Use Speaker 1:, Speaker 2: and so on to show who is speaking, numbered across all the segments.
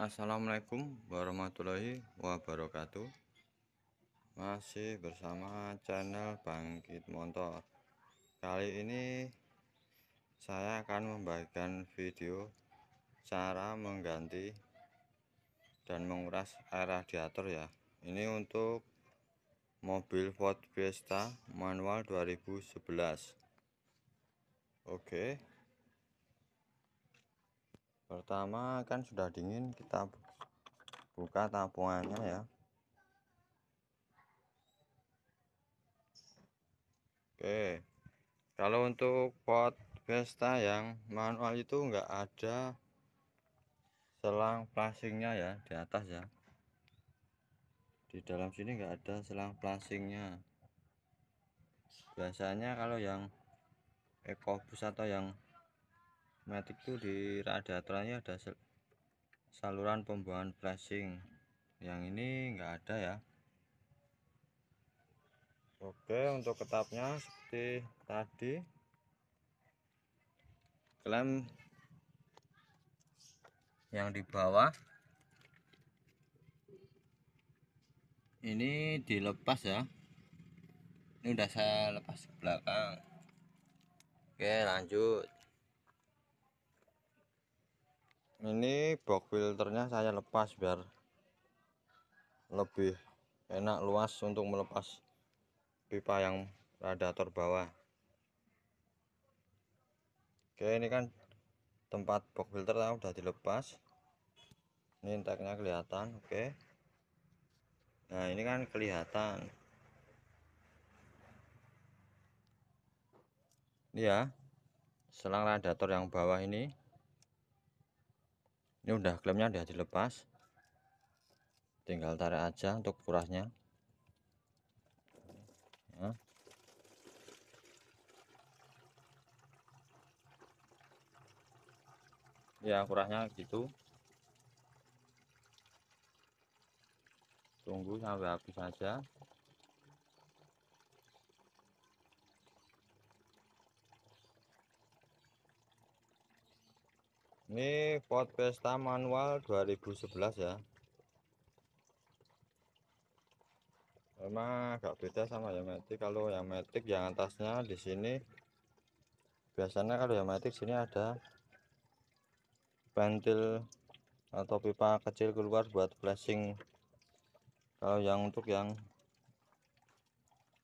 Speaker 1: Assalamualaikum warahmatullahi wabarakatuh Masih bersama channel Bangkit Motor Kali ini saya akan membagikan video cara mengganti dan menguras air radiator ya Ini untuk mobil Ford Fiesta manual 2011 Oke pertama kan sudah dingin kita buka tabungannya ya oke kalau untuk pot Vesta yang manual itu enggak ada selang plasingnya ya di atas ya di dalam sini enggak ada selang plasingnya biasanya kalau yang ekobus atau yang matic tuh di radiatornya ada saluran pembuangan flashing yang ini enggak ada ya Oke untuk ketapnya seperti tadi klem yang di bawah ini dilepas ya ini udah saya lepas ke belakang oke lanjut ini box filternya saya lepas biar lebih enak luas untuk melepas pipa yang radiator bawah oke ini kan tempat box filter sudah dilepas ini intake kelihatan oke nah ini kan kelihatan ini ya selang radiator yang bawah ini ini ya udah klaimnya udah dilepas tinggal tarik aja untuk kurasnya ya. ya kurasnya gitu tunggu sampai habis aja Ini pot pesta manual 2011 ya. Memang agak beda sama yang metik. Kalau yang metik yang atasnya di sini biasanya kalau yang metik sini ada pentil atau pipa kecil keluar buat flashing. Kalau yang untuk yang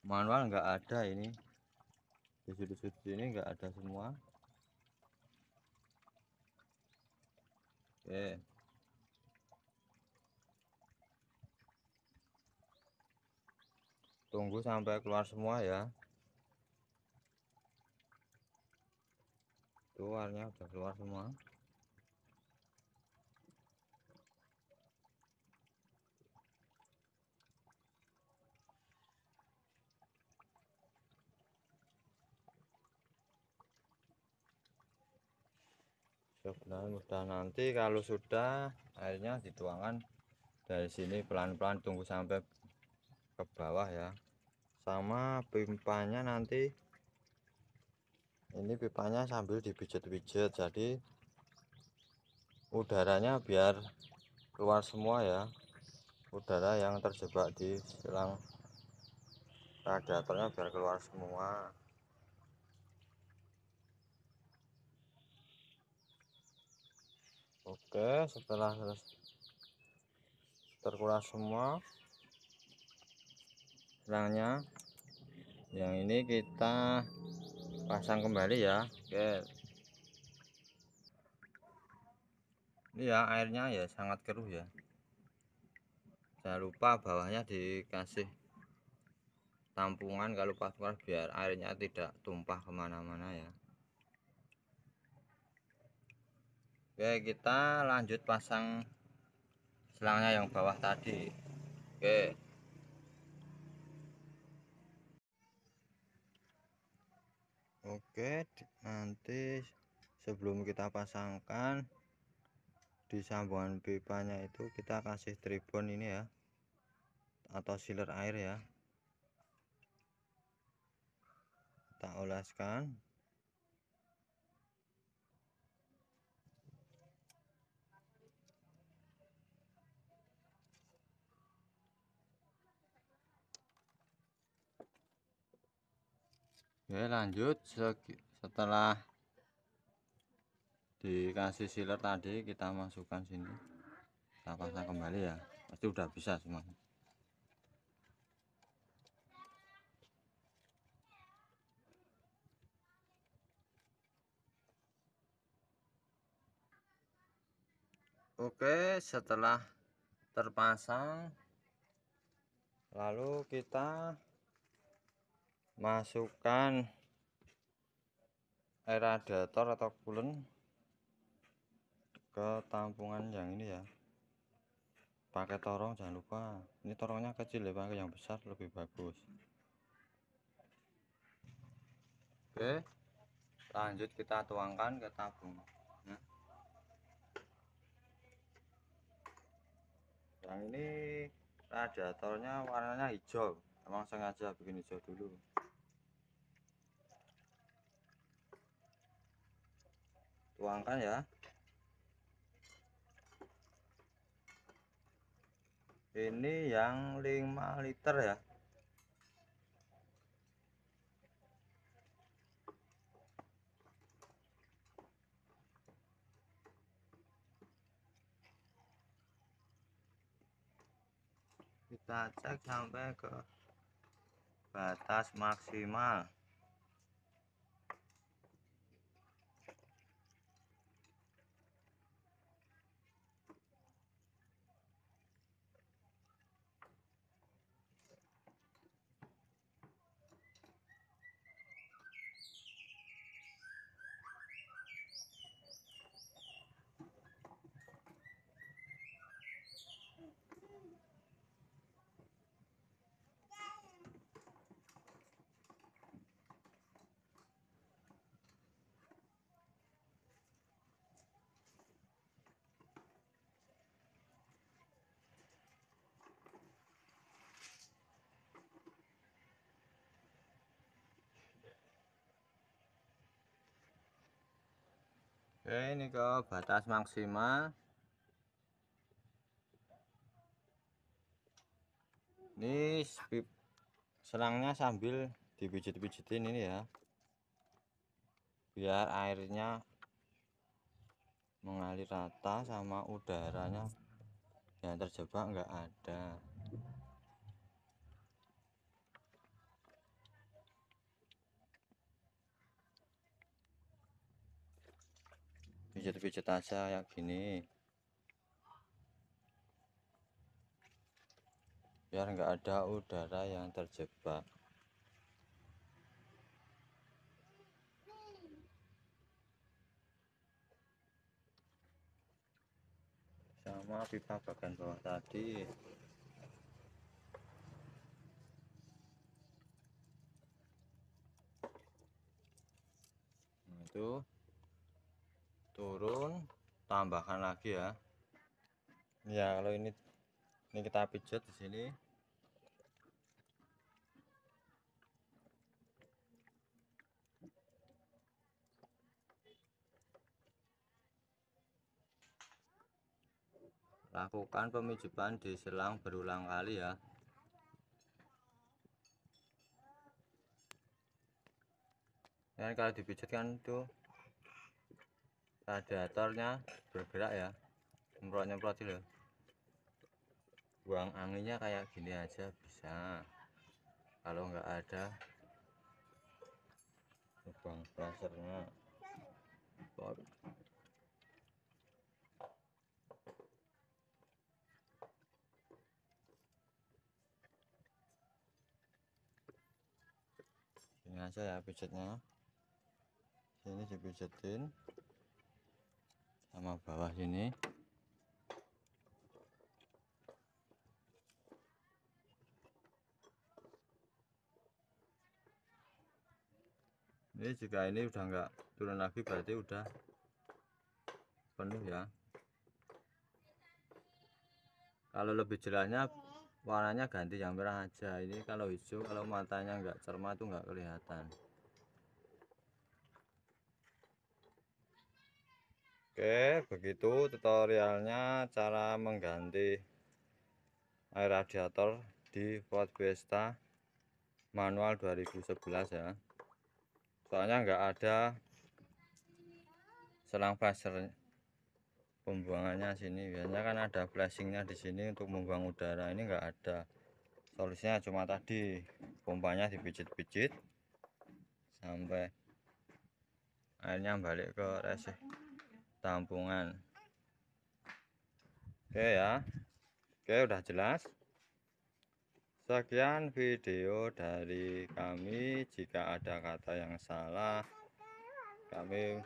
Speaker 1: manual enggak ada ini. Di sudut-sudut ini nggak ada semua. Tunggu sampai keluar semua ya. Tuh warnanya udah keluar semua. dan nah, udah nanti kalau sudah airnya dituangkan dari sini pelan-pelan tunggu sampai ke bawah ya sama pipanya nanti ini pipanya sambil dipijet-pijet jadi udaranya biar keluar semua ya udara yang terjebak di selang radiatornya biar keluar semua oke setelah terkuras semua selangnya yang ini kita pasang kembali ya oke ini ya airnya ya sangat keruh ya jangan lupa bawahnya dikasih tampungan kalau pas biar airnya tidak tumpah kemana-mana ya Oke kita lanjut pasang selangnya yang bawah tadi Oke Oke nanti sebelum kita pasangkan di sambungan pipanya itu kita kasih tribon ini ya atau sealer air ya kita oleskan Oke lanjut setelah dikasih sealer tadi kita masukkan sini kita pasang kembali ya pasti udah bisa semuanya Oke setelah terpasang lalu kita masukkan air radiator atau coolant ke tampungan yang ini ya pakai torong jangan lupa ini torongnya kecil ya pakai yang besar lebih bagus oke lanjut kita tuangkan ke tabung ya. yang ini radiatornya warnanya hijau emang sengaja bikin hijau dulu tuangkan ya ini yang 5 liter ya kita cek sampai ke batas maksimal Oke, ya, ini ke batas maksimal. Ini speed selangnya sambil dipijit-pijitin ini ya. Biar airnya mengalir rata sama udaranya yang terjebak enggak ada. pijit pijat aja kayak gini biar nggak ada udara yang terjebak sama pipa bagian bawah tadi nah, itu turun tambahkan lagi ya ya kalau ini ini kita pijat di sini lakukan pemijupan di selang berulang kali ya dan kalau dipijatkan kan tuh radiatornya bergerak ya nyemprot-nyemprot dulu gitu. buang anginnya kayak gini aja bisa kalau nggak ada lubang Bob. ini aja ya pijatnya sini dipijatin sama bawah sini ini jika ini udah enggak turun lagi berarti udah penuh ya kalau lebih jelasnya warnanya ganti yang merah aja ini kalau hijau kalau matanya enggak cermat tuh enggak kelihatan Oke, begitu tutorialnya cara mengganti air radiator di Ford Fiesta manual 2011 ya. Soalnya nggak ada selang flasher pembuangannya sini. Biasanya kan ada flashingnya di sini untuk membuang udara. Ini nggak ada. Solusinya cuma tadi pompanya dipijit-pijit sampai airnya balik ke resep tampungan oke ya oke udah jelas sekian video dari kami jika ada kata yang salah kami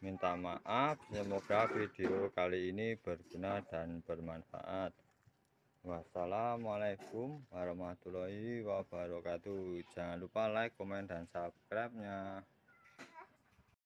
Speaker 1: minta maaf semoga video kali ini berguna dan bermanfaat Wassalamualaikum warahmatullahi wabarakatuh. Jangan lupa like, komen, dan subscribe-nya.